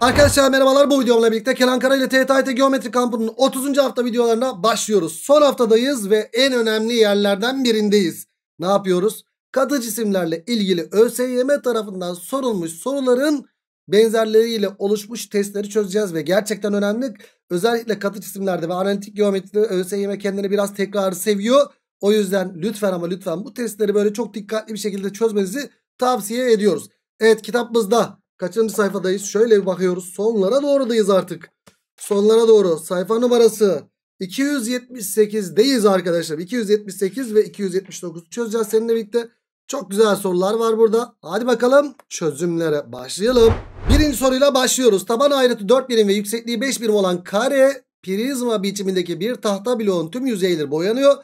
Arkadaşlar merhabalar bu videomla birlikte Kenan Kara ile TTIT Geometri Kampı'nın 30. hafta videolarına başlıyoruz. Son haftadayız ve en önemli yerlerden birindeyiz. Ne yapıyoruz? Katı cisimlerle ilgili ÖSYM tarafından sorulmuş soruların benzerleriyle oluşmuş testleri çözeceğiz ve gerçekten önemli. Özellikle katı cisimlerde ve analitik geometride ÖSYM kendini biraz tekrar seviyor. O yüzden lütfen ama lütfen bu testleri böyle çok dikkatli bir şekilde çözmenizi tavsiye ediyoruz. Evet kitabımızda Kaçıncı sayfadayız? Şöyle bir bakıyoruz. Sonlara doğrudayız artık. Sonlara doğru. Sayfa numarası 278'deyiz arkadaşlar. 278 ve 279 çözeceğiz seninle birlikte. Çok güzel sorular var burada. Hadi bakalım çözümlere başlayalım. Birinci soruyla başlıyoruz. Taban ayrıtı 4 birim ve yüksekliği 5 birim olan kare prizma biçimindeki bir tahta bloğun tüm yüzeyleri boyanıyor.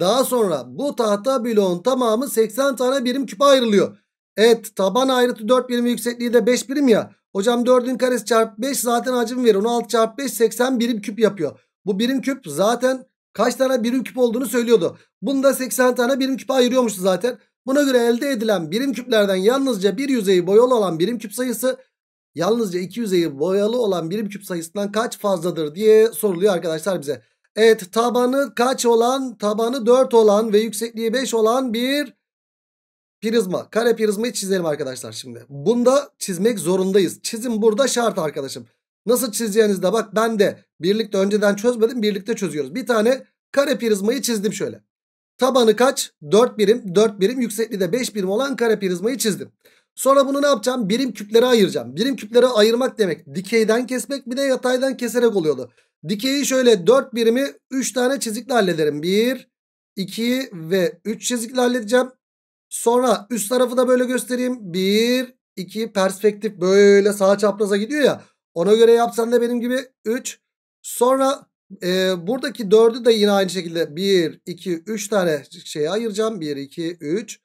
Daha sonra bu tahta bloğun tamamı 80 tane birim küpe ayrılıyor. Evet taban ayrıtı 4 birim yüksekliği de 5 birim ya. hocam 4'ün karesi çarpı 5 zaten hacim verir. 16 çarpı 5 80 birim küp yapıyor. Bu birim küp zaten kaç tane birim küp olduğunu söylüyordu. bunu da 80 tane birim küp ayırıyormuştu zaten. Buna göre elde edilen birim küplerden yalnızca bir yüzeyi boyalı olan birim küp sayısı yalnızca iki yüzeyi boyalı olan birim küp sayısından kaç fazladır diye soruluyor arkadaşlar bize. Evet tabanı kaç olan tabanı 4 olan ve yüksekliği 5 olan bir Pirizma. Kare pirizmayı çizelim arkadaşlar şimdi. Bunda çizmek zorundayız. Çizim burada şart arkadaşım. Nasıl çizeceğinizde bak ben de birlikte önceden çözmedim. Birlikte çözüyoruz. Bir tane kare pirizmayı çizdim şöyle. Tabanı kaç? 4 birim. 4 birim. Yüksekliği de 5 birim olan kare pirizmayı çizdim. Sonra bunu ne yapacağım? Birim küplere ayıracağım. Birim küplere ayırmak demek dikeyden kesmek bir de yataydan keserek oluyordu. Dikeyi şöyle 4 birimi 3 tane çizikle hallederim. 1, 2 ve 3 çizikle halledeceğim. Sonra üst tarafı da böyle göstereyim. 1, 2 perspektif böyle sağ çapraza gidiyor ya. Ona göre yapsan da benim gibi 3. Sonra e, buradaki 4'ü de yine aynı şekilde 1, 2, 3 tane şeye ayıracağım. 1, 2, 3.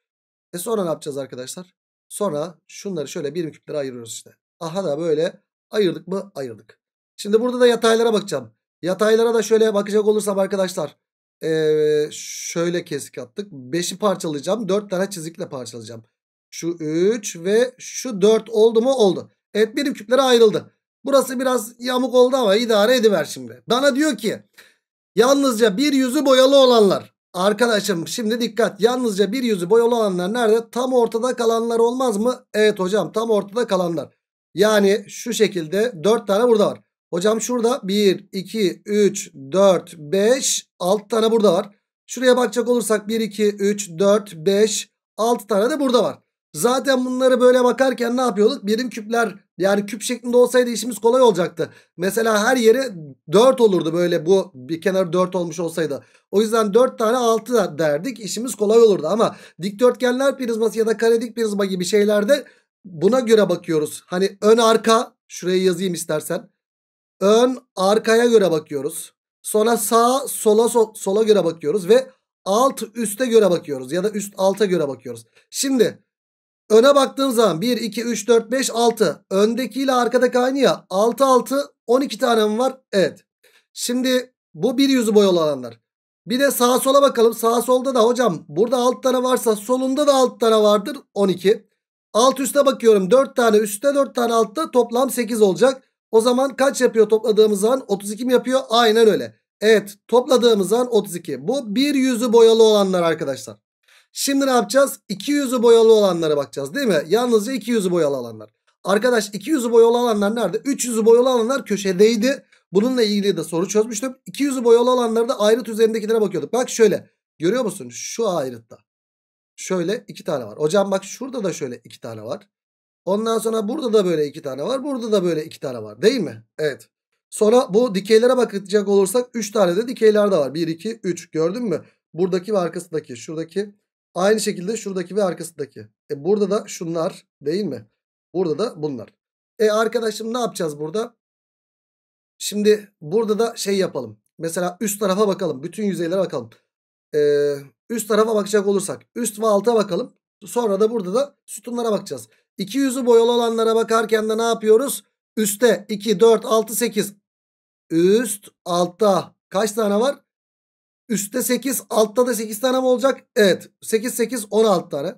E sonra ne yapacağız arkadaşlar? Sonra şunları şöyle birim küplere ayırıyoruz işte. Aha da böyle ayırdık mı? Ayırdık. Şimdi burada da yataylara bakacağım. Yataylara da şöyle bakacak olursam arkadaşlar ee, şöyle kesik attık. 5'i parçalayacağım. 4 tane çizikle parçalayacağım. Şu 3 ve şu 4 oldu mu? Oldu. Evet birim küplere ayrıldı. Burası biraz yamuk oldu ama idare ediver şimdi. Bana diyor ki yalnızca bir yüzü boyalı olanlar. Arkadaşım şimdi dikkat. Yalnızca bir yüzü boyalı olanlar nerede? Tam ortada kalanlar olmaz mı? Evet hocam tam ortada kalanlar. Yani şu şekilde 4 tane burada var. Hocam şurada 1, 2, 3, 4, 5, 6 tane burada var. Şuraya bakacak olursak 1, 2, 3, 4, 5, 6 tane de burada var. Zaten bunları böyle bakarken ne yapıyorduk? Birim küpler yani küp şeklinde olsaydı işimiz kolay olacaktı. Mesela her yeri 4 olurdu böyle bu bir kenar 4 olmuş olsaydı. O yüzden 4 tane 6 derdik işimiz kolay olurdu. Ama dikdörtgenler prizması ya da karedik prizma gibi şeylerde buna göre bakıyoruz. Hani ön arka şuraya yazayım istersen. Ön arkaya göre bakıyoruz. Sonra sağ sola so sola göre bakıyoruz ve alt üste göre bakıyoruz ya da üst alta göre bakıyoruz. Şimdi öne baktığım zaman 1 2 3 4 5 6 öndekiyle arkadaki aynı ya 6 6 12 tane mi var? Evet. Şimdi bu bir yüzü boyalı olanlar. Bir de sağa sola bakalım. Sağa solda da hocam burada 6 tane varsa solunda da 6 tane vardır 12. Alt üste bakıyorum 4 tane üstte 4 tane altta toplam 8 olacak. O zaman kaç yapıyor topladığımız zaman? 32 mi yapıyor? Aynen öyle. Evet topladığımız zaman 32. Bu bir yüzü boyalı olanlar arkadaşlar. Şimdi ne yapacağız? İki yüzü boyalı olanlara bakacağız değil mi? Yalnızca iki yüzü boyalı olanlar. Arkadaş iki yüzü boyalı olanlar nerede? Üç yüzü boyalı olanlar köşedeydi. Bununla ilgili de soru çözmüştüm. İki yüzü boyalı olanları da ayrıt üzerindekilere bakıyorduk. Bak şöyle. Görüyor musun? Şu ayrıtta. Şöyle iki tane var. Hocam bak şurada da şöyle iki tane var. Ondan sonra burada da böyle iki tane var. Burada da böyle iki tane var. Değil mi? Evet. Sonra bu dikeylere bakacak olursak 3 tane de dikeyler de var. 1, 2, 3. Gördün mü? Buradaki ve arkasındaki. Şuradaki. Aynı şekilde şuradaki ve arkasındaki. E burada da şunlar değil mi? Burada da bunlar. E arkadaşım ne yapacağız burada? Şimdi burada da şey yapalım. Mesela üst tarafa bakalım. Bütün yüzeylere bakalım. E, üst tarafa bakacak olursak. Üst ve alta bakalım. Sonra da burada da sütunlara bakacağız. İki yüzü boyalı olanlara bakarken de ne yapıyoruz? Üste 2, 4, 6, 8. Üst, altta kaç tane var? Üste 8, altta da 8 tane mi olacak? Evet. 8, 8, 16 tane.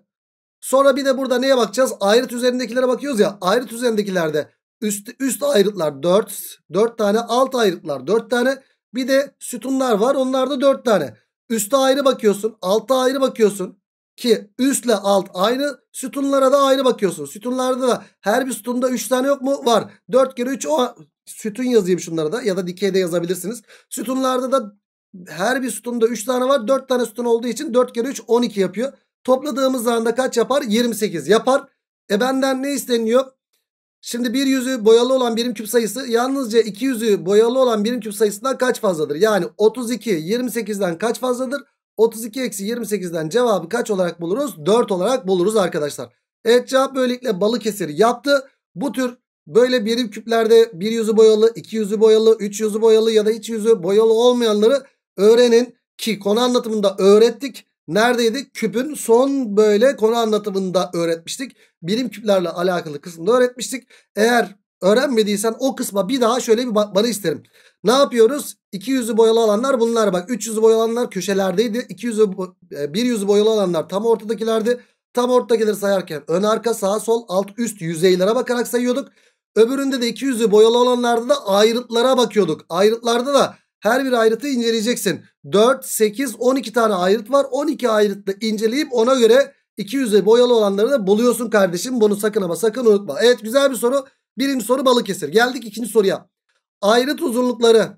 Sonra bir de burada neye bakacağız? Ayrıt üzerindekilere bakıyoruz ya. Ayrıt üzerindekilerde üst, üst ayrıtlar 4. 4 tane. Alt ayrıtlar 4 tane. Bir de sütunlar var. Onlar da 4 tane. Üste ayrı bakıyorsun. Alta ayrı bakıyorsun. Ki üstle alt aynı. Sütunlara da aynı bakıyorsun. Sütunlarda da her bir sütunda 3 tane yok mu? Var. 4 kere 3 o sütun yazayım şunlara da ya da dikeyde yazabilirsiniz. Sütunlarda da her bir sütunda 3 tane var. 4 tane sütun olduğu için 4 kere 3 12 yapıyor. Topladığımız zaman da kaç yapar? 28 yapar. E benden ne isteniyor? Şimdi bir yüzü boyalı olan birim küp sayısı yalnızca iki yüzü boyalı olan birim küp sayısından kaç fazladır? Yani 32 28'den kaç fazladır? 32 eksi 28'den cevabı kaç olarak buluruz? 4 olarak buluruz arkadaşlar. Evet cevap böylelikle Balıkesir yaptı. Bu tür böyle birim küplerde bir yüzü boyalı, iki yüzü boyalı, üç yüzü boyalı ya da hiç yüzü boyalı olmayanları öğrenin. Ki konu anlatımında öğrettik. Neredeydi Küpün son böyle konu anlatımında öğretmiştik. Birim küplerle alakalı kısımda öğretmiştik. Eğer Öğrenmediysen o kısma bir daha şöyle bir bakmanı isterim. Ne yapıyoruz? 200'ü boyalı alanlar bunlar bak. 300'ü boyalı alanlar köşelerdeydi. 200'ü 100'ü e, boyalı alanlar tam ortadakilerdi. Tam ortadakileri sayarken ön arka sağ sol alt üst yüzeylere bakarak sayıyorduk. Öbüründe de 200'ü boyalı olanlarda da ayrıtlara bakıyorduk. Ayrıtlarda da her bir ayrıtı inceleyeceksin. 4, 8, 12 tane ayrıt var. 12 ayrıtı inceleyip ona göre 200'e boyalı olanları da buluyorsun kardeşim. Bunu sakın ama sakın unutma. Evet güzel bir soru. Birinci soru Balıkesir. Geldik ikinci soruya. Ayrıt uzunlukları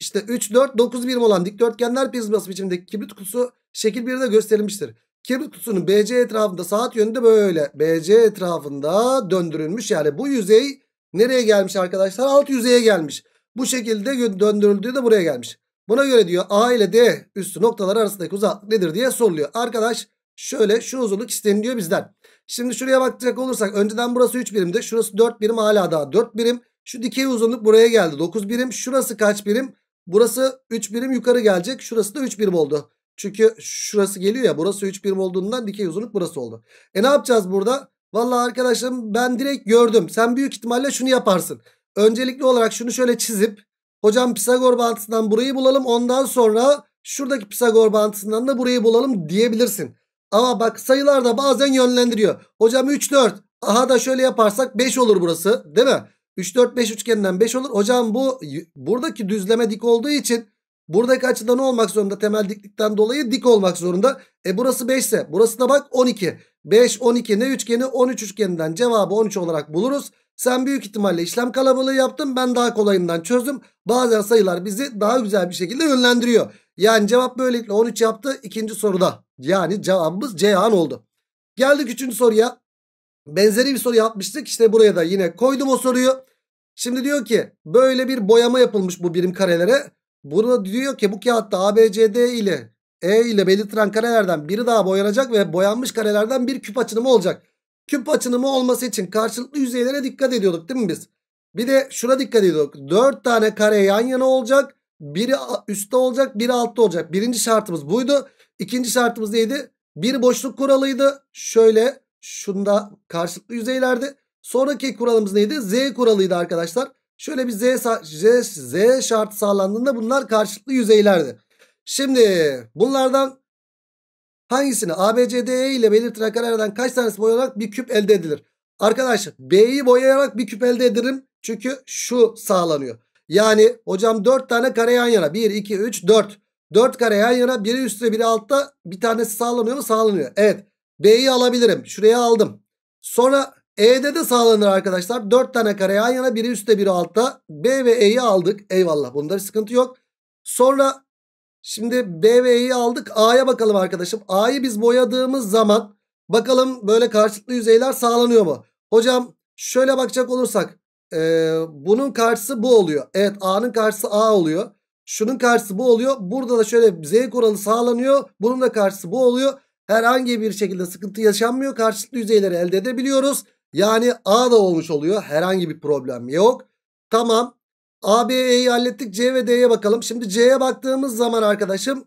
işte 3, 4, 9 birim olan dikdörtgenler prizması biçimindeki kibrit kutusu şekil 1'de gösterilmiştir. Kibrit kutusunun BC etrafında saat yönünde böyle BC etrafında döndürülmüş. Yani bu yüzey nereye gelmiş arkadaşlar? Alt yüzeye gelmiş. Bu şekilde döndürüldüğü de buraya gelmiş. Buna göre diyor A ile D üstü noktalar arasındaki uzaklık nedir diye soruluyor. Arkadaş şöyle şu uzunluk isteniliyor bizden. Şimdi şuraya bakacak olursak önceden burası 3 birimdi. Şurası 4 birim hala daha 4 birim. Şu dikey uzunluk buraya geldi 9 birim. Şurası kaç birim? Burası 3 birim yukarı gelecek. Şurası da 3 birim oldu. Çünkü şurası geliyor ya burası 3 birim olduğundan dikey uzunluk burası oldu. E ne yapacağız burada? Vallahi arkadaşım ben direkt gördüm. Sen büyük ihtimalle şunu yaparsın. Öncelikli olarak şunu şöyle çizip hocam Pisagor bantısından burayı bulalım. Ondan sonra şuradaki Pisagor bantısından da burayı bulalım diyebilirsin. Ama bak sayılar da bazen yönlendiriyor. Hocam 3 4. Aha da şöyle yaparsak 5 olur burası değil mi? 3 4 5 üçgeninden 5 olur. Hocam bu buradaki düzleme dik olduğu için buradaki açıda ne olmak zorunda? Temel diklikten dolayı dik olmak zorunda. E burası 5 ise burası da bak 12. 5 12 ne üçgeni 13 üçgeninden cevabı 13 olarak buluruz. Sen büyük ihtimalle işlem kalabalığı yaptın. Ben daha kolayından çözdüm. Bazen sayılar bizi daha güzel bir şekilde yönlendiriyor. Yani cevap böylelikle 13 yaptı ikinci soruda. Yani cevabımız Ceyhan oldu. Geldik üçüncü soruya. Benzeri bir soru yapmıştık. İşte buraya da yine koydum o soruyu. Şimdi diyor ki böyle bir boyama yapılmış bu birim karelere. Burada diyor ki bu kağıtta ABCD ile e ile belirtilen karelerden biri daha boyanacak ve boyanmış karelerden bir küp açınımı olacak. Küp açınımı olması için karşılıklı yüzeylere dikkat ediyorduk değil mi biz? Bir de şuna dikkat ediyorduk. 4 tane kare yan yana olacak. Biri üstte olacak, biri altta olacak. Birinci şartımız buydu. İkinci şartımız neydi? Bir boşluk kuralıydı. Şöyle şunda karşılıklı yüzeylerdi. Sonraki kuralımız neydi? Z kuralıydı arkadaşlar. Şöyle bir Z, Z, Z şartı sağlandığında bunlar karşılıklı yüzeylerdi. Şimdi bunlardan hangisini ABCDE ile belirtilen karelerden kaç tanesi boyanarak bir küp elde edilir? Arkadaşlar B'yi boyayarak bir küp elde ederim. Çünkü şu sağlanıyor. Yani hocam 4 tane kare yan yana. 1, 2, 3, 4. 4 kare yan yana biri üstte biri altta bir tanesi sağlanıyor mu? Sağlanıyor. Evet. B'yi alabilirim. Şuraya aldım. Sonra E'de de sağlanır arkadaşlar. 4 tane kare yan yana biri üstte biri altta. B ve E'yi aldık. Eyvallah. Bunda bir sıkıntı yok. Sonra Şimdi B ve E'yi aldık. A'ya bakalım arkadaşım. A'yı biz boyadığımız zaman bakalım böyle karşılıklı yüzeyler sağlanıyor mu? Hocam şöyle bakacak olursak e, bunun karşısı bu oluyor. Evet A'nın karşısı A oluyor. Şunun karşısı bu oluyor. Burada da şöyle Z kuralı sağlanıyor. Bunun da karşısı bu oluyor. Herhangi bir şekilde sıkıntı yaşanmıyor. Karşılıklı yüzeyleri elde edebiliyoruz. Yani A da olmuş oluyor. Herhangi bir problem yok. Tamam. A, B, E'yi hallettik. C ve D'ye bakalım. Şimdi C'ye baktığımız zaman arkadaşım.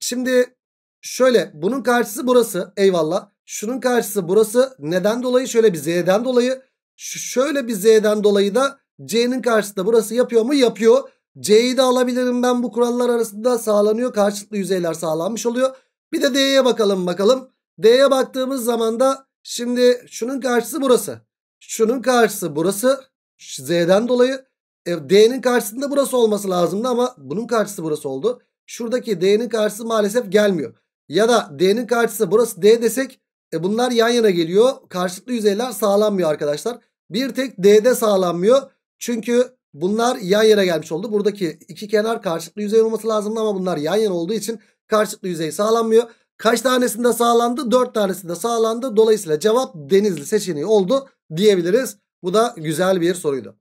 Şimdi şöyle bunun karşısı burası. Eyvallah. Şunun karşısı burası. Neden dolayı? Şöyle bir Z'den dolayı. şöyle bir Z'den dolayı da C'nin karşısında burası yapıyor mu? Yapıyor. C'yi de alabilirim ben bu kurallar arasında sağlanıyor. Karşılıklı yüzeyler sağlanmış oluyor. Bir de D'ye bakalım bakalım. D'ye baktığımız zaman da şimdi şunun karşısı burası. Şunun karşısı burası. Z'den dolayı. E, D'nin karşısında burası olması lazımdı ama bunun karşısı burası oldu. Şuradaki D'nin karşısı maalesef gelmiyor. Ya da D'nin karşısı burası D desek e, bunlar yan yana geliyor. Karşılıklı yüzeyler sağlanmıyor arkadaşlar. Bir tek D'de sağlanmıyor. Çünkü bunlar yan yana gelmiş oldu. Buradaki iki kenar karşılıklı yüzey olması lazımdı ama bunlar yan yana olduğu için karşılıklı yüzey sağlanmıyor. Kaç tanesinde sağlandı? Dört tanesinde sağlandı. Dolayısıyla cevap denizli seçeneği oldu diyebiliriz. Bu da güzel bir soruydu.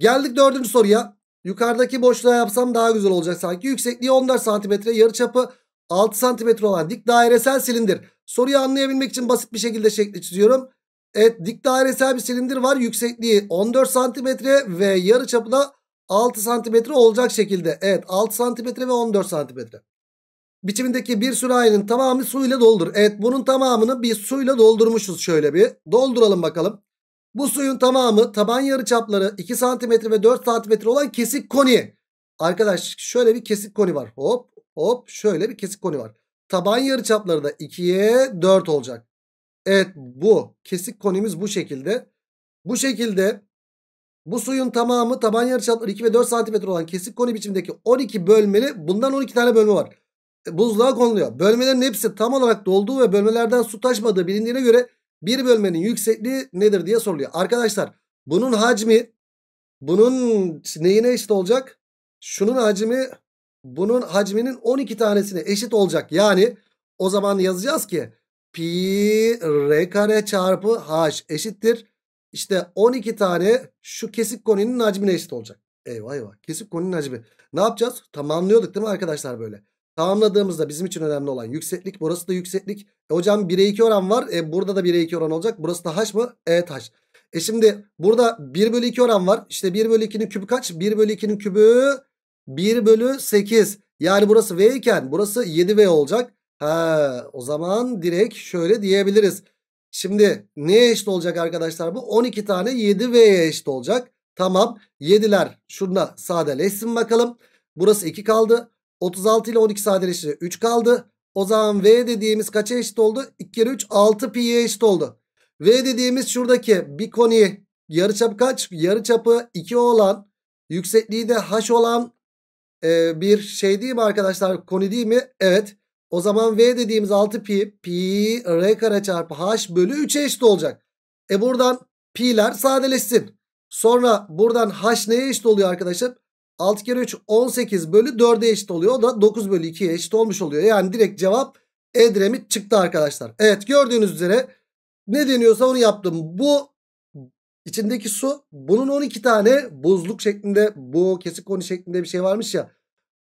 Geldik dördüncü soruya. Yukarıdaki boşluğa yapsam daha güzel olacak sanki. Yüksekliği 14 santimetre, yarıçapı 6 santimetre olan dik dairesel silindir. Soruyu anlayabilmek için basit bir şekilde şekli çiziyorum. Evet dik dairesel bir silindir var. Yüksekliği 14 santimetre ve yarıçapı da 6 santimetre olacak şekilde. Evet 6 santimetre ve 14 santimetre. Biçimindeki bir sürahinin tamamı suyla doldur. Evet bunun tamamını bir suyla doldurmuşuz şöyle bir. Dolduralım bakalım. Bu suyun tamamı taban yarıçapları 2 cm ve 4 cm olan kesik koni. Arkadaş şöyle bir kesik koni var. Hop hop şöyle bir kesik koni var. Taban yarıçapları da 2'ye 4 olacak. Evet bu kesik konimiz bu şekilde. Bu şekilde bu suyun tamamı taban yarıçapları 2 ve 4 cm olan kesik koni biçimindeki 12 bölmeli. Bundan 12 tane bölme var. E, buzluğa konuluyor. Bölmelerin hepsi tam olarak dolduğu ve bölmelerden su taşmadığı bilindiğine göre bir bölmenin yüksekliği nedir diye soruluyor. Arkadaşlar bunun hacmi bunun neyine eşit olacak? Şunun hacmi bunun hacminin 12 tanesine eşit olacak. Yani o zaman yazacağız ki pi r kare çarpı h eşittir. İşte 12 tane şu kesik koninin hacmine eşit olacak. Eyvah eyvah kesik koninin hacmi. Ne yapacağız? Tamamlıyorduk değil mi arkadaşlar böyle? Tamamladığımızda bizim için önemli olan yükseklik. Burası da yükseklik. E hocam 1'e 2 oran var. E burada da 1'e 2 oran olacak. Burası da h mı? Evet h. E şimdi burada 1 bölü 2 oran var. İşte 1 bölü 2'nin kübü kaç? 1 bölü 2'nin kübü 1 bölü 8. Yani burası v iken burası 7v olacak. Ha, o zaman direkt şöyle diyebiliriz. Şimdi neye eşit olacak arkadaşlar bu? 12 tane 7V'ye eşit olacak. Tamam 7'ler şuna sadeleşsin bakalım. Burası 2 kaldı. 36 ile 12 sadeleşti. 3 kaldı. O zaman V dediğimiz kaça eşit oldu? 2 kere 3 6 pi'ye eşit oldu. V dediğimiz şuradaki bir koni yarıçapı kaç? Yarıçapı 2 olan yüksekliği de H olan e, bir şey değil mi arkadaşlar? Koni değil mi? Evet. O zaman V dediğimiz 6 pi pi R kare çarpı H bölü 3'e eşit olacak. E buradan pi'ler sadeleşsin. Sonra buradan H neye eşit oluyor arkadaşlar? 6 kere 3 18 bölü 4'e eşit oluyor. O da 9 bölü 2'ye eşit olmuş oluyor. Yani direkt cevap Edremit çıktı arkadaşlar. Evet gördüğünüz üzere ne deniyorsa onu yaptım. Bu içindeki su bunun 12 tane buzluk şeklinde bu kesik koni şeklinde bir şey varmış ya.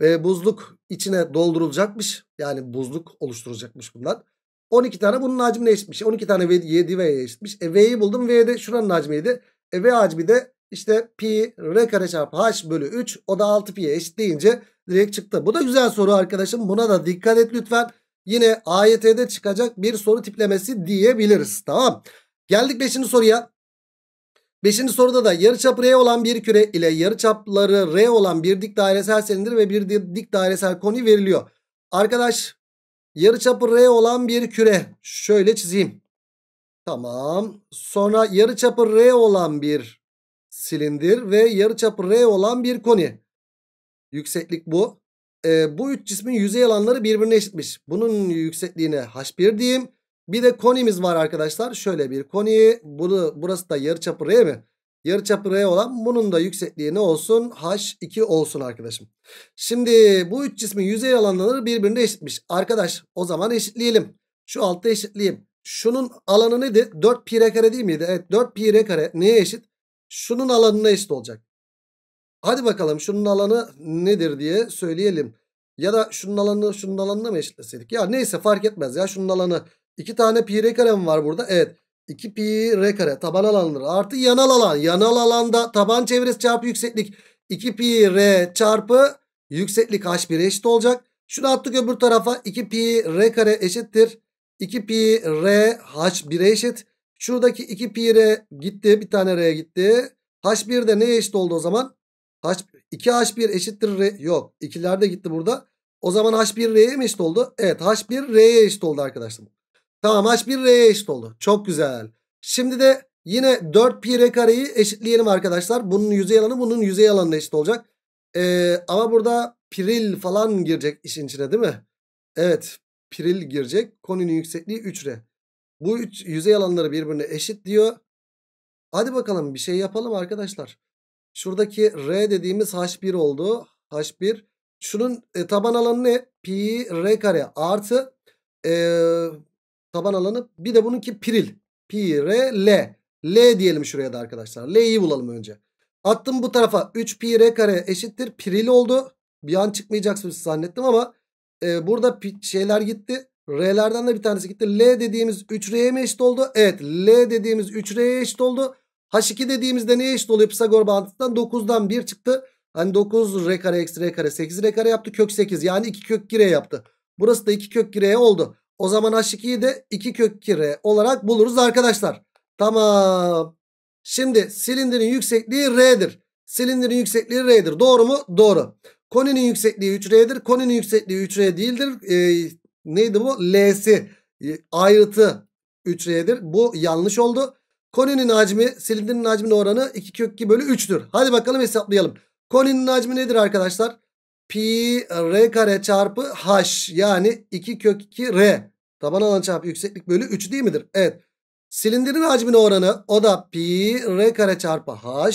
ve buzluk içine doldurulacakmış. Yani buzluk oluşturacakmış bundan. 12 tane bunun hacmine eşitmiş. 12 tane 7 V'ye eşitmiş. E, V'yi buldum. V'de şuranın hacmiydi. E, V hacmi de işte pi r kare çarpı h bölü 3 o da 6 pi'ye eşit eşitleyince direkt çıktı. Bu da güzel soru arkadaşım. Buna da dikkat et lütfen. Yine AYT'de çıkacak bir soru tiplemesi diyebiliriz. Tamam. Geldik 5. soruya. 5. soruda da yarıçap R olan bir küre ile yarıçapları R olan bir dik dairesel silindir ve bir dik dairesel koni veriliyor. Arkadaş yarıçapı R olan bir küre şöyle çizeyim. Tamam. Sonra yarıçapı R olan bir silindir ve yarıçapı R olan bir koni. Yükseklik bu. E, bu üç cismin yüzey alanları birbirine eşitmiş. Bunun yüksekliğine H1 diyeyim. Bir de konimiz var arkadaşlar. Şöyle bir koni. Bunu, burası da yarıçapı R mi? Yarıçapı R olan bunun da yüksekliği ne olsun? H2 olsun arkadaşım. Şimdi bu üç cismin yüzey alanları birbirine eşitmiş. Arkadaş o zaman eşitleyelim. Şu altta eşitleyeyim. Şunun alanı nedir? 4 pi r kare değil miydi? Evet 4 pi r kare neye eşit? şunun alanına eşit olacak. Hadi bakalım şunun alanı nedir diye söyleyelim. Ya da şunun alanı şunun alanına mı eşitleseydik? Ya neyse fark etmez ya şunun alanı. iki tane pi r kare mi var burada? Evet. 2 pi r kare taban alanları artı yanal alan. Yanal alanda taban çevresi çarpı yükseklik. 2 pi r çarpı yükseklik h1 eşit olacak. Şunu attık öbür tarafa 2 pi r kare eşittir. 2 pi r h1'e eşit. Şuradaki 2 pi r gitti. Bir tane r gitti. H1 de neye eşit oldu o zaman? H, 2H1 eşittir r. Yok. İkiler gitti burada. O zaman H1 re'ye mi eşit oldu? Evet H1 re'ye eşit oldu arkadaşlar. Tamam H1 re'ye eşit oldu. Çok güzel. Şimdi de yine 4 pi R kareyi eşitleyelim arkadaşlar. Bunun yüzey alanı bunun yüzey alanına eşit olacak. Ee, ama burada piril falan girecek işin içine değil mi? Evet piril girecek. Koninin yüksekliği 3 re. Bu üç yüzey alanları birbirine eşit diyor. Hadi bakalım bir şey yapalım arkadaşlar. Şuradaki R dediğimiz H1 oldu. H1. Şunun e, taban alanı ne? Pi R kare artı e, taban alanı. Bir de bununki piril. Pi R L. L diyelim şuraya da arkadaşlar. L'yi bulalım önce. Attım bu tarafa 3 pi r kare eşittir. Piril oldu. Bir an çıkmayacaksınız zannettim ama e, burada pi, şeyler gitti. R'lerden de bir tanesi gitti. L dediğimiz 3R'ye mi eşit oldu? Evet. L dediğimiz 3R'ye eşit oldu. H2 dediğimizde neye eşit oluyor? Pisagor bağıntısından 9'dan 1 çıktı. Hani 9 R kare eksi R kare 8 R kare yaptı. Kök 8 yani 2 kök 2 R yaptı. Burası da 2 kök 2 R oldu. O zaman H2'yi de 2 kök 2 R olarak buluruz arkadaşlar. Tamam. Şimdi silindirin yüksekliği R'dir. Silindirin yüksekliği R'dir. Doğru mu? Doğru. Koninin yüksekliği 3R'dir. Koninin yüksekliği 3R değildir. E, neydi bu? L'si ayrıtı 3R'dir. Bu yanlış oldu. Koninin hacmi silindirin hacmine oranı 2 kök 2 bölü 3'tür. Hadi bakalım hesaplayalım. Koninin hacmi nedir arkadaşlar? Pi R kare çarpı H yani 2 kök 2 R. Taban alan çarpı yükseklik bölü 3 değil midir? Evet. Silindirin hacmine oranı o da pi R kare çarpı H.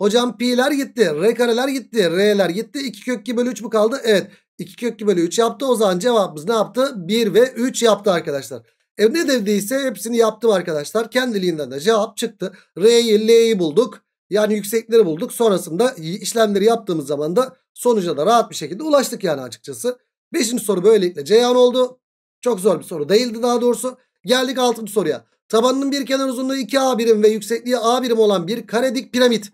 Hocam pi'ler gitti. R kareler gitti. R'ler gitti. 2 kök 2 bölü 3 mu kaldı? Evet. 2 köklü bölü 3 yaptı. O zaman cevabımız ne yaptı? 1 ve 3 yaptı arkadaşlar. E ne dediyse hepsini yaptım arkadaşlar. Kendiliğinden de cevap çıktı. R'yi L'yi bulduk. Yani yüksekleri bulduk. Sonrasında işlemleri yaptığımız zaman da sonuca da rahat bir şekilde ulaştık yani açıkçası. Beşinci soru böylelikle Ceyhan oldu. Çok zor bir soru değildi daha doğrusu. Geldik altıncı soruya. Tabanının bir kenar uzunluğu 2A birim ve yüksekliği A birim olan bir karedik piramit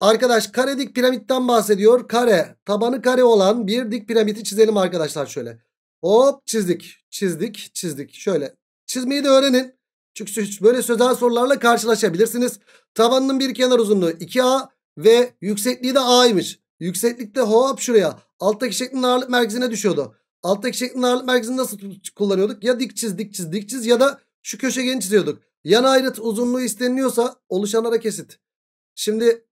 Arkadaş kare dik piramitten bahsediyor. Kare tabanı kare olan bir dik piramidi çizelim arkadaşlar şöyle. Hop çizdik çizdik çizdik şöyle. Çizmeyi de öğrenin. Çünkü böyle sözel sorularla karşılaşabilirsiniz. Tabanının bir kenar uzunluğu 2A ve yüksekliği de A'ymış. Yükseklikte hop şuraya. Alttaki şeklin ağırlık merkezine düşüyordu. Alttaki şeklin ağırlık merkezini nasıl kullanıyorduk? Ya dik çiz dik çiz dik çiz ya da şu köşegeni çiziyorduk. Yan ayrıt uzunluğu isteniliyorsa oluşan ara kesit. Şimdi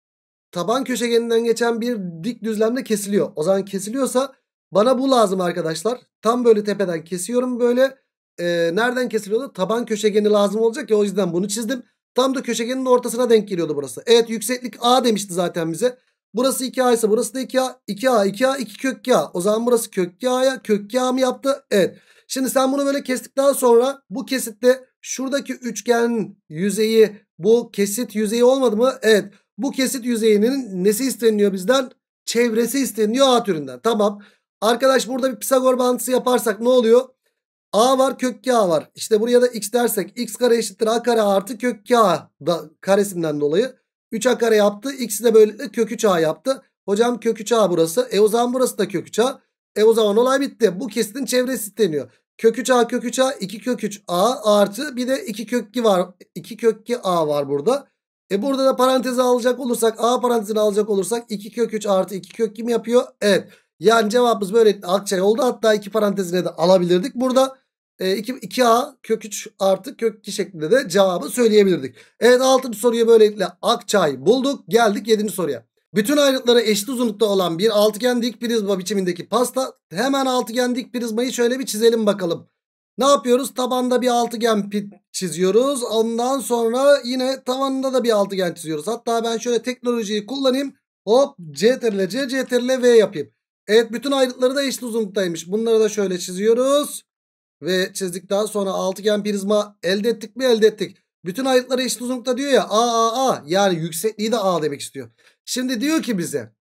taban köşegeninden geçen bir dik düzlemde kesiliyor. O zaman kesiliyorsa bana bu lazım arkadaşlar. Tam böyle tepeden kesiyorum böyle. E, nereden kesiliyordu? Taban köşegeni lazım olacak ya o yüzden bunu çizdim. Tam da köşegenin ortasına denk geliyordu burası. Evet yükseklik A demişti zaten bize. Burası 2A ise burası da 2A. 2A 2A 2 kök a. O zaman burası kök K'ya kök a mı yaptı? Evet. Şimdi sen bunu böyle kestikten sonra bu kesitte şuradaki üçgen yüzeyi bu kesit yüzeyi olmadı mı? Evet. Bu kesit yüzeyinin nesi isteniyor bizden? Çevresi isteniyor A türünden. Tamam. Arkadaş burada bir Pisagor bağıntısı yaparsak ne oluyor? A var kök a var. İşte buraya da x dersek x kare eşittir A kare artı kök a da, karesinden dolayı. 3A kare yaptı. X'i de böylelikle kök 3A yaptı. Hocam kök 3A burası. E o zaman burası da kök 3A. E o zaman olay bitti. Bu kesitin çevresi isteniyor. Kök 3A kök 3A 2 kök 3A artı bir de 2 kök 2 var. 2 kök 2A var burada. E burada da paranteze alacak olursak A parantezine alacak olursak 2 kök 3 artı 2 kök kim yapıyor? Evet. Yani cevabımız böyle Akçay oldu. Hatta 2 parantezine de alabilirdik. Burada e, 2, a kök 3 artı kök 2 şeklinde de cevabı söyleyebilirdik. Evet 6. soruyu böylelikle Akçay bulduk. Geldik 7. soruya. Bütün ayrıtları eşit uzunlukta olan bir altıgen dik prizma biçimindeki pasta. Hemen altıgen dik prizmayı şöyle bir çizelim bakalım. Ne yapıyoruz? Tabanda bir altıgen çiziyoruz. Ondan sonra yine tavanında da bir altıgen çiziyoruz. Hatta ben şöyle teknolojiyi kullanayım. Hop C terle C, terle V yapayım. Evet bütün ayrıtları da eşit uzunluktaymış. Bunları da şöyle çiziyoruz. Ve çizdikten sonra altıgen prizma elde ettik mi elde ettik. Bütün ayrıtları eşit uzunlukta diyor ya A A A yani yüksekliği de A demek istiyor. Şimdi diyor ki bize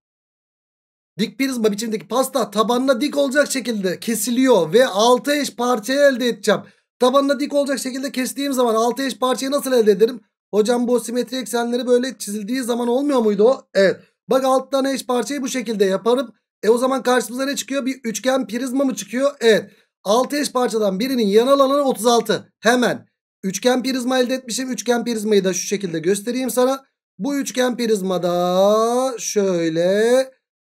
Dik prizma biçimindeki pasta tabanına dik olacak şekilde kesiliyor ve 6 eş parçaya elde edeceğim. Tabanına dik olacak şekilde kestiğim zaman 6 eş parçayı nasıl elde ederim? Hocam bu simetri eksenleri böyle çizildiği zaman olmuyor muydu o? Evet. Bak 6 tane eş parçayı bu şekilde yaparım. E o zaman karşımıza ne çıkıyor? Bir üçgen prizma mı çıkıyor? Evet. 6 eş parçadan birinin yan alanı 36. Hemen üçgen prizma elde etmişim. Üçgen prizmayı da şu şekilde göstereyim sana. Bu üçgen prizmada şöyle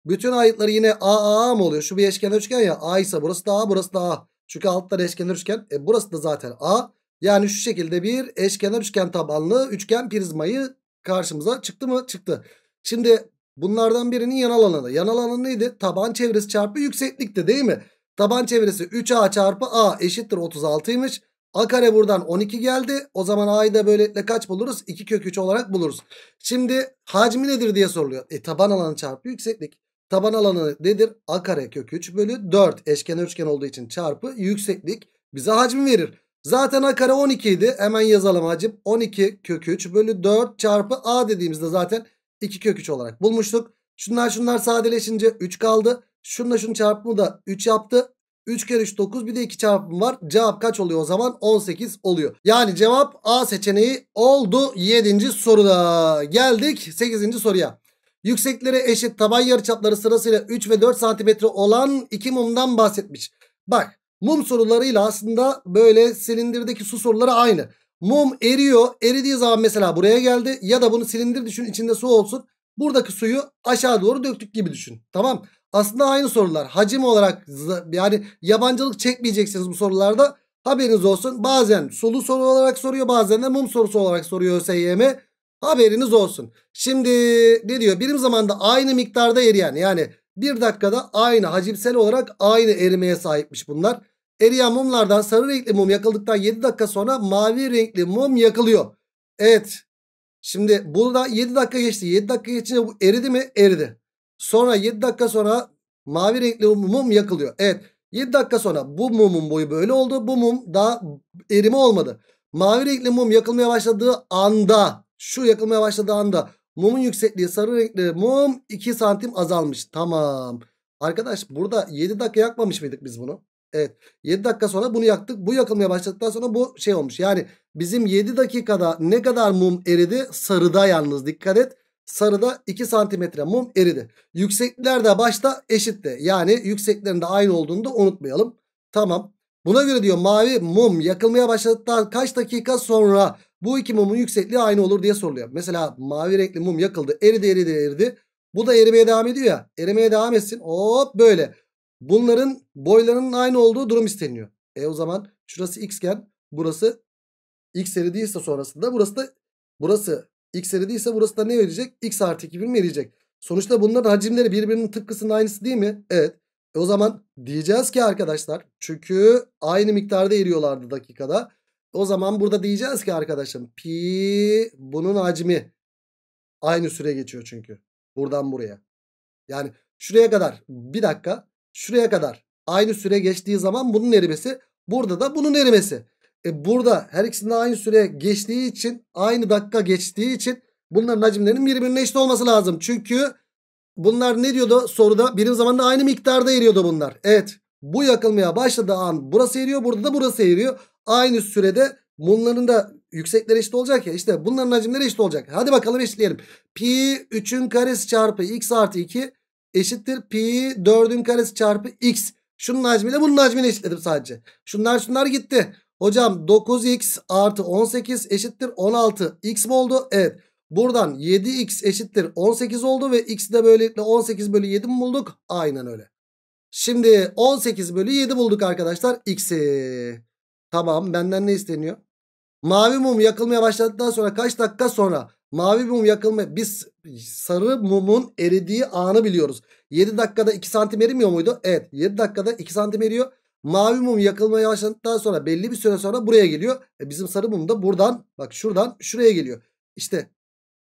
bütün ayıtları yine A A A mı oluyor? Şu bir eşkenar üçgen ya. A ise burası da A burası da A. Çünkü altları eşkenar üçgen. E burası da zaten A. Yani şu şekilde bir eşkenar üçgen tabanlı üçgen prizmayı karşımıza çıktı mı? Çıktı. Şimdi bunlardan birinin yan alanı. Yan alanı neydi? Taban çevresi çarpı yükseklikti değil mi? Taban çevresi 3A çarpı A eşittir 36'ymış. A kare buradan 12 geldi. O zaman A'yı da böylelikle kaç buluruz? 2 kök 3 olarak buluruz. Şimdi hacmi nedir diye soruluyor. E taban alanı çarpı yükseklik. Taban alanı nedir? A kare kök 3 bölü 4 eşkenar üçgen olduğu için çarpı yükseklik bize hacmi verir. Zaten a kare 12 idi. Hemen yazalım hacim. 12 kök 3 bölü 4 çarpı a dediğimizde zaten 2 kök 3 olarak bulmuştuk. Şunlar şunlar sadeleşince 3 kaldı. Şunla şunun çarpımı da 3 yaptı. 3 kere 3 9 bir de 2 çarpım var. Cevap kaç oluyor o zaman? 18 oluyor. Yani cevap A seçeneği oldu 7. soruda. Geldik 8. soruya. Yükseklere eşit taban yarıçapları sırasıyla 3 ve 4 santimetre olan iki mumdan bahsetmiş. Bak mum sorularıyla aslında böyle silindirdeki su soruları aynı. Mum eriyor. Eridiği zaman mesela buraya geldi. Ya da bunu silindir düşün içinde su olsun. Buradaki suyu aşağı doğru döktük gibi düşün. Tamam. Aslında aynı sorular. Hacim olarak yani yabancılık çekmeyeceksiniz bu sorularda. Haberiniz olsun. Bazen sulu soru olarak soruyor. Bazen de mum sorusu olarak soruyor ÖSYM. Haberiniz olsun. Şimdi ne diyor? Birim zamanda aynı miktarda eriyen yani bir dakikada aynı hacimsel olarak aynı erimeye sahipmiş bunlar. Eriyen mumlardan sarı renkli mum yakıldıktan 7 dakika sonra mavi renkli mum yakılıyor. Evet. Şimdi burada 7 dakika geçti. 7 dakika geçince bu eridi mi? Eridi. Sonra 7 dakika sonra mavi renkli mum yakılıyor. Evet. 7 dakika sonra bu mumun boyu böyle oldu. Bu mum daha erime olmadı. Mavi renkli mum yakılmaya başladığı anda şu yakılmaya başladığı anda mumun yüksekliği sarı renkli mum 2 santim azalmış. Tamam. Arkadaş burada 7 dakika yakmamış mıydık biz bunu? Evet 7 dakika sonra bunu yaktık. Bu yakılmaya başladıktan sonra bu şey olmuş. Yani bizim 7 dakikada ne kadar mum eridi? Sarıda yalnız dikkat et. Sarıda 2 santimetre mum eridi. Yükseklikler de başta eşitti. Yani yükseklerin de aynı olduğunu da unutmayalım. Tamam. Buna göre diyor mavi mum yakılmaya başladıktan kaç dakika sonra bu iki mumun yüksekliği aynı olur diye soruluyor. Mesela mavi renkli mum yakıldı. Eridi eridi eridi. Bu da erimeye devam ediyor ya. Erimeye devam etsin. Hop böyle. Bunların boylarının aynı olduğu durum isteniyor. E o zaman şurası xken burası x eridiyse sonrasında burası da burası x eridiyse burası da ne verecek? x artı 2 birim verecek. Sonuçta bunların hacimleri birbirinin tıpkısının aynısı değil mi? Evet. E o zaman diyeceğiz ki arkadaşlar çünkü aynı miktarda eriyorlardı dakikada. O zaman burada diyeceğiz ki arkadaşım pi bunun hacmi aynı süre geçiyor çünkü. Buradan buraya. Yani şuraya kadar bir dakika şuraya kadar aynı süre geçtiği zaman bunun erimesi burada da bunun erimesi. E burada her ikisinde aynı süre geçtiği için aynı dakika geçtiği için bunların hacimlerinin birbirine eşit olması lazım. Çünkü bunlar ne diyordu soruda birim zamanda aynı miktarda eriyordu bunlar. Evet bu yakılmaya başladığı an burası eriyor burada da burası eriyor aynı sürede bunların da yüksekleri eşit olacak ya. İşte bunların hacimleri eşit olacak. Hadi bakalım eşitleyelim. Pi 3'ün karesi çarpı x artı 2 eşittir. Pi 4'ün karesi çarpı x. Şunun hacmiyle bunun hacmini eşitledim sadece. Şunlar şunlar gitti. Hocam 9x artı 18 eşittir 16. X mi oldu? Evet. Buradan 7x eşittir 18 oldu ve x'i de böylelikle 18 bölü 7 mi bulduk? Aynen öyle. Şimdi 18 bölü 7 bulduk arkadaşlar x'i. Tamam benden ne isteniyor? Mavi mum yakılmaya başladıktan sonra kaç dakika sonra mavi mum yakılma biz sarı mumun eridiği anı biliyoruz. 7 dakikada 2 santim erimiyor muydu? Evet 7 dakikada 2 santim eriyor. Mavi mum yakılmaya başladıktan sonra belli bir süre sonra buraya geliyor. E bizim sarı mum da buradan bak şuradan şuraya geliyor. İşte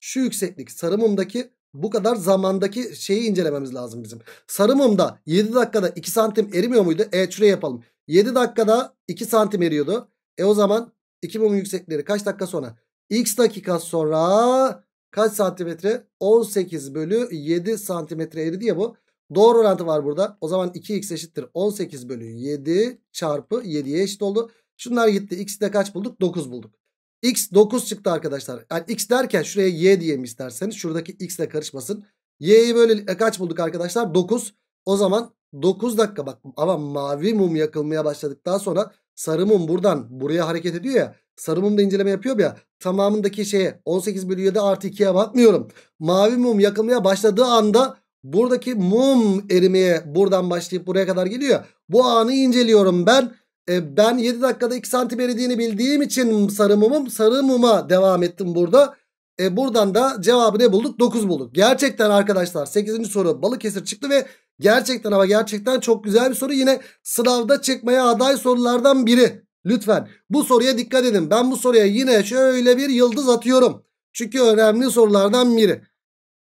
şu yükseklik sarı mumdaki bu kadar zamandaki şeyi incelememiz lazım bizim. Sarı mumda 7 dakikada 2 santim erimiyor muydu? Evet şuraya yapalım. 7 dakikada 2 santim eriyordu. E o zaman 2 mumun yüksekleri kaç dakika sonra? X dakika sonra kaç santimetre? 18 bölü 7 santimetre eridi ya bu. Doğru orantı var burada. O zaman 2x eşittir 18 bölü 7 çarpı 7'ye eşit oldu. Şunlar gitti. X'i de kaç bulduk? 9 bulduk. X 9 çıktı arkadaşlar. Yani X derken şuraya Y diyeyim isterseniz. Şuradaki X ile karışmasın. Y'yi böyle e, kaç bulduk arkadaşlar? 9. O zaman 9 dakika bak ama mavi mum yakılmaya başladıktan sonra sarı mum buradan buraya hareket ediyor ya. Sarı mum da inceleme yapıyor ya tamamındaki şeye 18 bölü 7 artı 2'ye bakmıyorum. Mavi mum yakılmaya başladığı anda buradaki mum erimeye buradan başlayıp buraya kadar geliyor. Bu anı inceliyorum ben. E, ben 7 dakikada 2 santim eridiğini bildiğim için sarı mumum sarı muma devam ettim burada. E, buradan da cevabı ne bulduk? 9 bulduk. Gerçekten arkadaşlar 8. soru balık kesir çıktı ve Gerçekten ama gerçekten çok güzel bir soru. Yine sınavda çıkmaya aday sorulardan biri. Lütfen bu soruya dikkat edin. Ben bu soruya yine şöyle bir yıldız atıyorum. Çünkü önemli sorulardan biri.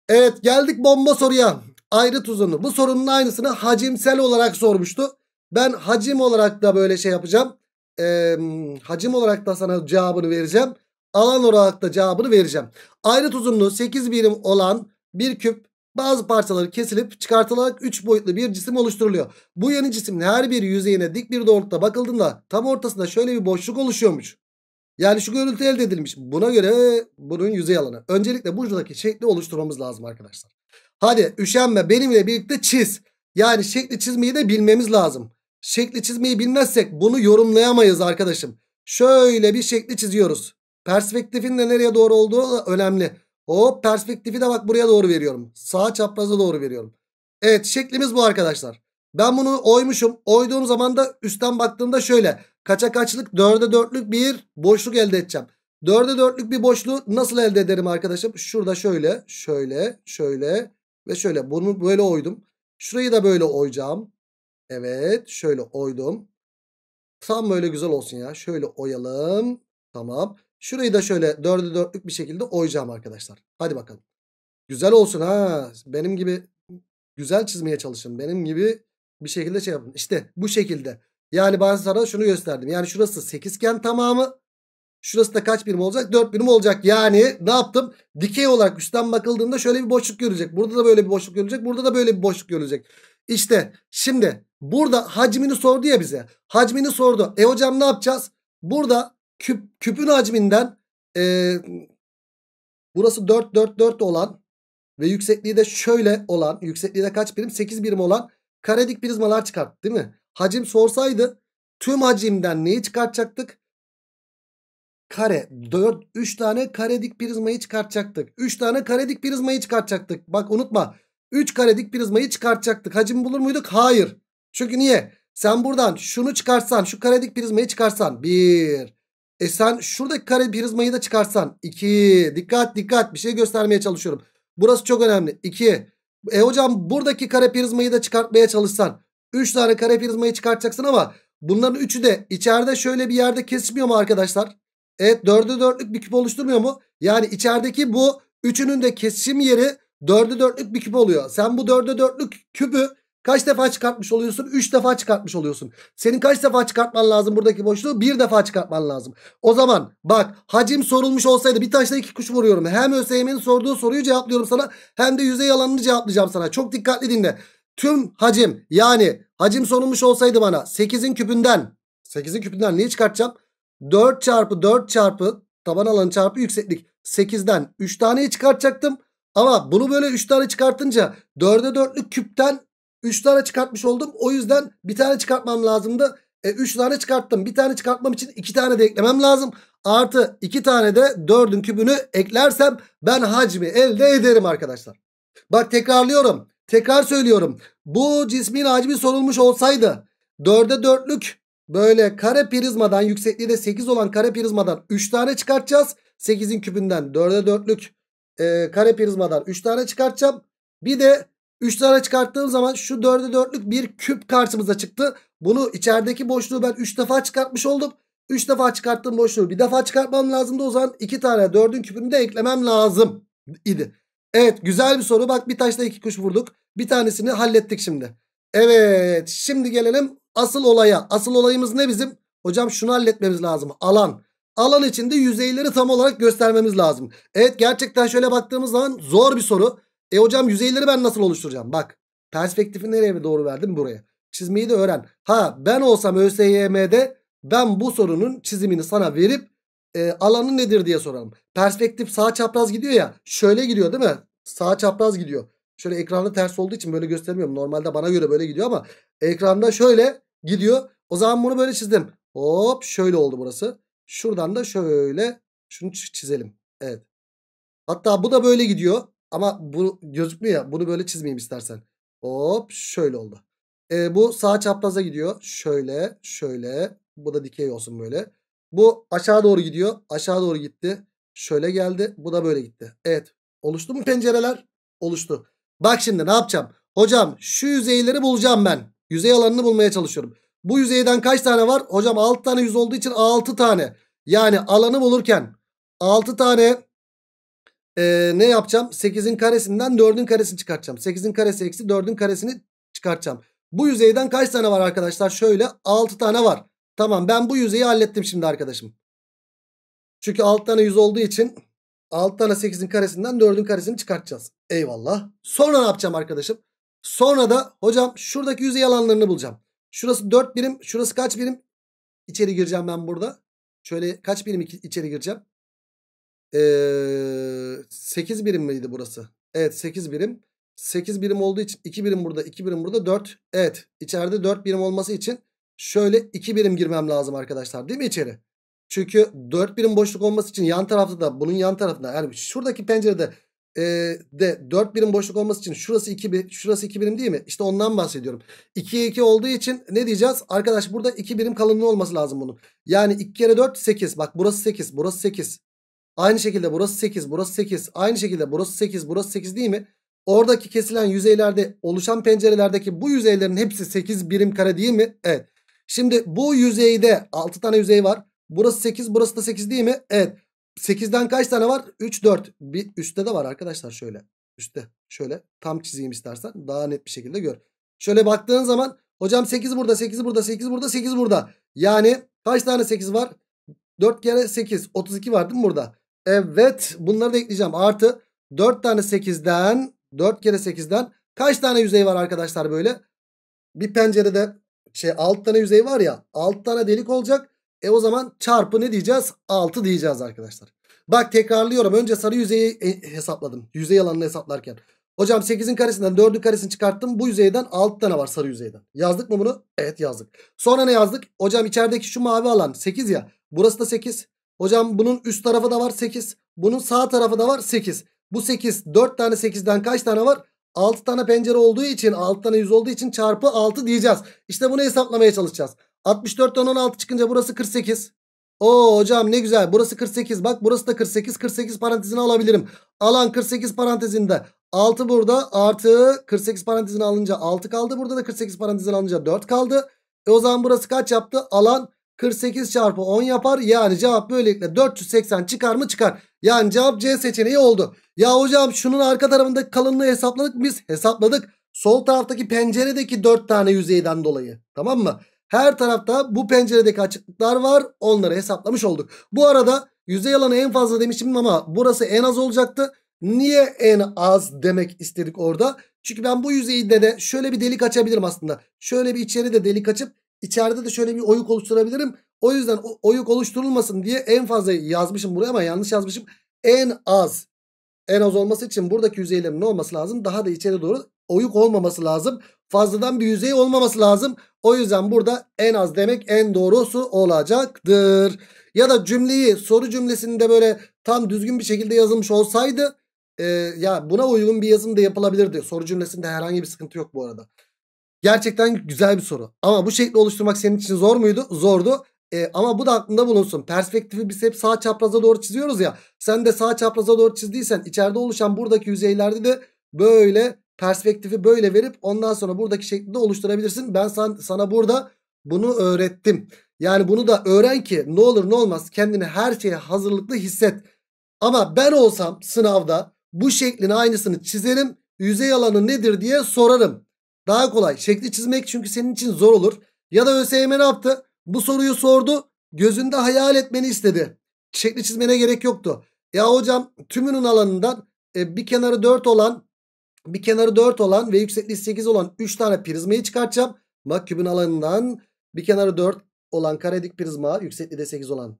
Evet geldik bomba soruya. Ayrı tuzunu. Bu sorunun aynısını hacimsel olarak sormuştu. Ben hacim olarak da böyle şey yapacağım. Ee, hacim olarak da sana cevabını vereceğim. Alan olarak da cevabını vereceğim. Ayrı tuzunlu 8 birim olan bir küp bazı parçaları kesilip çıkartılarak 3 boyutlu bir cisim oluşturuluyor. Bu yeni cisimin her bir yüzeyine dik bir doğrultuda bakıldığında tam ortasında şöyle bir boşluk oluşuyormuş. Yani şu görüntü elde edilmiş. Buna göre bunun yüzey alanı. Öncelikle buradaki şekli oluşturmamız lazım arkadaşlar. Hadi üşenme benimle birlikte çiz. Yani şekli çizmeyi de bilmemiz lazım. Şekli çizmeyi bilmezsek bunu yorumlayamayız arkadaşım. Şöyle bir şekli çiziyoruz. Perspektifin de nereye doğru olduğu önemli. Hop perspektifi de bak buraya doğru veriyorum. Sağ çapraza doğru veriyorum. Evet şeklimiz bu arkadaşlar. Ben bunu oymuşum. Oyduğum zaman da üstten baktığımda şöyle. Kaça kaçlık dörde dörtlük bir boşluk elde edeceğim. Dörde dörtlük bir boşluğu nasıl elde ederim arkadaşım? Şurada şöyle, şöyle, şöyle ve şöyle. Bunu böyle oydum. Şurayı da böyle oyacağım. Evet şöyle oydum. Tam böyle güzel olsun ya. Şöyle oyalım. Tamam. Şurayı da şöyle dördü dörtlük bir şekilde oyacağım arkadaşlar. Hadi bakalım. Güzel olsun ha. Benim gibi güzel çizmeye çalışın. Benim gibi bir şekilde şey yapın. İşte bu şekilde. Yani ben sana şunu gösterdim. Yani şurası sekizgen tamamı. Şurası da kaç birim olacak? Dört birim olacak. Yani ne yaptım? Dikey olarak üstten bakıldığında şöyle bir boşluk görülecek. Burada da böyle bir boşluk görülecek. Burada da böyle bir boşluk görülecek. İşte şimdi burada hacmini sordu ya bize. Hacmini sordu. E hocam ne yapacağız? Burada küp, küpün hacminden e, burası 4 4 4 olan ve yüksekliği de şöyle olan yüksekliği de kaç birim 8 birim olan karedik prizmalar çıkarttı değil mi? Hacim sorsaydı tüm hacimden neyi çıkartacaktık? Kare 4 3 tane karedik prizmayı çıkartacaktık. 3 tane karedik prizmayı çıkartacaktık. Bak unutma 3 karedik prizmayı çıkartacaktık. Hacim bulur muyduk? Hayır. Çünkü niye? Sen buradan şunu çıkarsan şu karedik prizmayı çıkarsan 1 e sen şuradaki kare prizmayı da çıkarsan. 2. Dikkat dikkat bir şey göstermeye çalışıyorum. Burası çok önemli. 2. E hocam buradaki kare prizmayı da çıkartmaya çalışsan. 3 tane kare prizmayı çıkartacaksın ama bunların 3'ü de içeride şöyle bir yerde kesişmiyor mu arkadaşlar? Evet 4'e 4'lük bir küp oluşturmuyor mu? Yani içerideki bu üçünün de kesişim yeri 4'e 4'lük bir küp oluyor. Sen bu 4'e 4'lük küpü Kaç defa çıkartmış oluyorsun? 3 defa çıkartmış oluyorsun. Senin kaç defa çıkartman lazım buradaki boşluğu? 1 defa çıkartman lazım. O zaman bak hacim sorulmuş olsaydı bir taşla iki kuş vuruyorum. Hem ÖSYM'nin sorduğu soruyu cevaplıyorum sana hem de yüzey alanını cevaplayacağım sana. Çok dikkatli dinle. Tüm hacim yani hacim sorulmuş olsaydı bana 8'in küpünden 8'in küpünden niye çıkartacağım? 4 çarpı 4 çarpı taban alanı çarpı yükseklik 8'den 3 taneyi çıkartacaktım. Ama bunu böyle 3 tane çıkartınca 4'e 4'lük küpten 3 tane çıkartmış oldum. O yüzden bir tane çıkartmam lazımdı. E tane çıkarttım. Bir tane çıkartmam için 2 tane de eklemem lazım. Artı 2 tane de 4'ün kübünü eklersem ben hacmi elde ederim arkadaşlar. Bak tekrarlıyorum. Tekrar söylüyorum. Bu cismin hacmi sorulmuş olsaydı 4'e 4'lük böyle kare prizmadan yüksekliği de 8 olan kare prizmadan 3 tane çıkartacağız. 8'in kübünden 4'e 4'lük e, kare prizmadan 3 tane çıkartacağım. Bir de 3 tane çıkarttığım zaman şu 4'e 4'lük bir küp karşımıza çıktı. Bunu içerideki boşluğu ben 3 defa çıkartmış oldum. 3 defa çıkarttığım boşluğu bir defa çıkartmam lazımdı. O zaman 2 tane 4'ün küpünü de eklemem lazım idi. Evet güzel bir soru. Bak bir taşla iki kuş vurduk. Bir tanesini hallettik şimdi. Evet şimdi gelelim asıl olaya. Asıl olayımız ne bizim? Hocam şunu halletmemiz lazım. Alan. Alan içinde yüzeyleri tam olarak göstermemiz lazım. Evet gerçekten şöyle baktığımız zaman zor bir soru. E hocam yüzeyleri ben nasıl oluşturacağım? Bak perspektifi nereye doğru verdim? Buraya. Çizmeyi de öğren. Ha ben olsam ÖSYM'de ben bu sorunun çizimini sana verip e, alanı nedir diye soralım. Perspektif sağ çapraz gidiyor ya. Şöyle gidiyor değil mi? Sağ çapraz gidiyor. Şöyle ekranda ters olduğu için böyle göstermiyorum. Normalde bana göre böyle gidiyor ama ekranda şöyle gidiyor. O zaman bunu böyle çizdim. Hop şöyle oldu burası. Şuradan da şöyle şunu çizelim. Evet. Hatta bu da böyle gidiyor. Ama bu gözükmüyor ya. Bunu böyle çizmeyeyim istersen. Hop şöyle oldu. E, bu sağ çapraza gidiyor. Şöyle şöyle. Bu da dikey olsun böyle. Bu aşağı doğru gidiyor. Aşağı doğru gitti. Şöyle geldi. Bu da böyle gitti. Evet. Oluştu mu pencereler? Oluştu. Bak şimdi ne yapacağım? Hocam şu yüzeyleri bulacağım ben. Yüzey alanını bulmaya çalışıyorum. Bu yüzeyden kaç tane var? Hocam 6 tane yüz olduğu için 6 tane. Yani alanı bulurken 6 tane e, ne yapacağım? 8'in karesinden 4'ün karesini çıkartacağım. 8'in karesi eksi 4'ün karesini çıkartacağım. Bu yüzeyden kaç tane var arkadaşlar? Şöyle 6 tane var. Tamam ben bu yüzeyi hallettim şimdi arkadaşım. Çünkü 6 tane 100 olduğu için 6 tane 8'in karesinden 4'ün karesini çıkartacağız. Eyvallah. Sonra ne yapacağım arkadaşım? Sonra da hocam şuradaki yüzey alanlarını bulacağım. Şurası 4 birim. Şurası kaç birim? İçeri gireceğim ben burada. Şöyle kaç birim içeri gireceğim? Ee, 8 birim miydi burası? Evet 8 birim. 8 birim olduğu için 2 birim burada 2 birim burada 4. Evet içeride 4 birim olması için şöyle 2 birim girmem lazım arkadaşlar değil mi içeri? Çünkü 4 birim boşluk olması için yan tarafta da bunun yan tarafında yani şuradaki pencerede e, de 4 birim boşluk olması için şurası 2 bir, şurası 2 birim değil mi? İşte ondan bahsediyorum. 2'ye 2 olduğu için ne diyeceğiz? Arkadaş burada 2 birim kalınlığı olması lazım bunun. Yani 2 kere 4 8 bak burası 8 burası 8 Aynı şekilde burası 8 burası 8 aynı şekilde burası 8 burası 8 değil mi? Oradaki kesilen yüzeylerde oluşan pencerelerdeki bu yüzeylerin hepsi 8 birim kare değil mi? Evet. Şimdi bu yüzeyde 6 tane yüzey var. Burası 8 burası da 8 değil mi? Evet. 8'den kaç tane var? 3 4. Bir üstte de var arkadaşlar şöyle. Üstte şöyle tam çizeyim istersen daha net bir şekilde gör. Şöyle baktığın zaman hocam 8 burada 8 burada 8 burada 8 burada. Yani kaç tane 8 var? 4 kere 8 32 var değil mi burada? Evet bunları da ekleyeceğim. Artı 4 tane 8'den 4 kere 8'den kaç tane yüzey var arkadaşlar böyle? Bir pencerede şey 6 tane yüzey var ya 6 tane delik olacak. E o zaman çarpı ne diyeceğiz? 6 diyeceğiz arkadaşlar. Bak tekrarlıyorum. Önce sarı yüzeyi e, hesapladım. Yüzey alanını hesaplarken. Hocam 8'in karesinden 4'ün karesini çıkarttım. Bu yüzeyden 6 tane var sarı yüzeyden. Yazdık mı bunu? Evet yazdık. Sonra ne yazdık? Hocam içerideki şu mavi alan 8 ya. Burası da 8. Hocam bunun üst tarafı da var 8. Bunun sağ tarafı da var 8. Bu 8 4 tane 8'den kaç tane var? 6 tane pencere olduğu için 6 tane 100 olduğu için çarpı 6 diyeceğiz. İşte bunu hesaplamaya çalışacağız. 64'ten 16 çıkınca burası 48. Oo hocam ne güzel burası 48 bak burası da 48 48 parantezini alabilirim. Alan 48 parantezinde 6 burada artı 48 parantezini alınca 6 kaldı. Burada da 48 parantezini alınca 4 kaldı. E o zaman burası kaç yaptı? Alan 48 çarpı 10 yapar. Yani cevap böylelikle 480 çıkar mı çıkar. Yani cevap C seçeneği oldu. Ya hocam şunun arka tarafındaki kalınlığı hesapladık biz hesapladık. Sol taraftaki penceredeki 4 tane yüzeyden dolayı. Tamam mı? Her tarafta bu penceredeki açıklıklar var. Onları hesaplamış olduk. Bu arada yüzey alanı en fazla demiştim ama burası en az olacaktı. Niye en az demek istedik orada? Çünkü ben bu yüzeyde de şöyle bir delik açabilirim aslında. Şöyle bir içeri de delik açıp İçeride de şöyle bir oyuk oluşturabilirim. O yüzden oyuk oluşturulmasın diye en fazla yazmışım buraya ama yanlış yazmışım. En az en az olması için buradaki yüzeylerin ne olması lazım? Daha da içeri doğru oyuk olmaması lazım. Fazladan bir yüzey olmaması lazım. O yüzden burada en az demek en doğrusu olacaktır. Ya da cümleyi soru cümlesinde böyle tam düzgün bir şekilde yazılmış olsaydı e, ya buna uygun bir yazım da yapılabilirdi. Soru cümlesinde herhangi bir sıkıntı yok bu arada. Gerçekten güzel bir soru. Ama bu şekli oluşturmak senin için zor muydu? Zordu. E, ama bu da aklında bulunsun. Perspektifi biz hep sağ çapraza doğru çiziyoruz ya. Sen de sağ çapraza doğru çizdiysen içeride oluşan buradaki yüzeylerde de böyle perspektifi böyle verip ondan sonra buradaki şekli de oluşturabilirsin. Ben san, sana burada bunu öğrettim. Yani bunu da öğren ki ne olur ne olmaz kendini her şeye hazırlıklı hisset. Ama ben olsam sınavda bu şeklin aynısını çizerim. Yüzey alanı nedir diye sorarım. Daha kolay. Şekli çizmek çünkü senin için zor olur. Ya da ÖSYM ne yaptı? Bu soruyu sordu. Gözünde hayal etmeni istedi. Şekli çizmene gerek yoktu. Ya hocam tümünün alanından e, bir kenarı 4 olan bir kenarı 4 olan ve yüksekliği 8 olan 3 tane prizmayı çıkartacağım. Bak kübün alanından bir kenarı 4 olan karedik prizma yüksekliği de 8 olan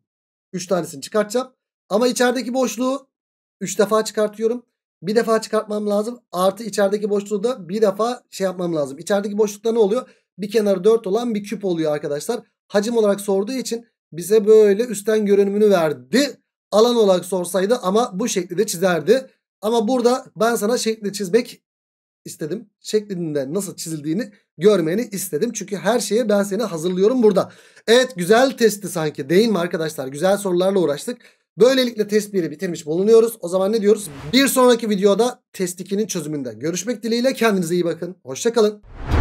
3 tanesini çıkartacağım. Ama içerideki boşluğu 3 defa çıkartıyorum bir defa çıkartmam lazım. Artı içerideki boşluğu da bir defa şey yapmam lazım. İçerideki boşlukta ne oluyor? Bir kenarı 4 olan bir küp oluyor arkadaşlar. Hacim olarak sorduğu için bize böyle üstten görünümünü verdi. Alan olarak sorsaydı ama bu şekli de çizerdi. Ama burada ben sana şekli çizmek istedim. Şeklinde nasıl çizildiğini görmeni istedim. Çünkü her şeye ben seni hazırlıyorum burada. Evet güzel testi sanki değil mi arkadaşlar? Güzel sorularla uğraştık. Böylelikle test 1'i bitirmiş bulunuyoruz. O zaman ne diyoruz? Bir sonraki videoda test 2'nin çözümünde görüşmek dileğiyle kendinize iyi bakın. Hoşçakalın.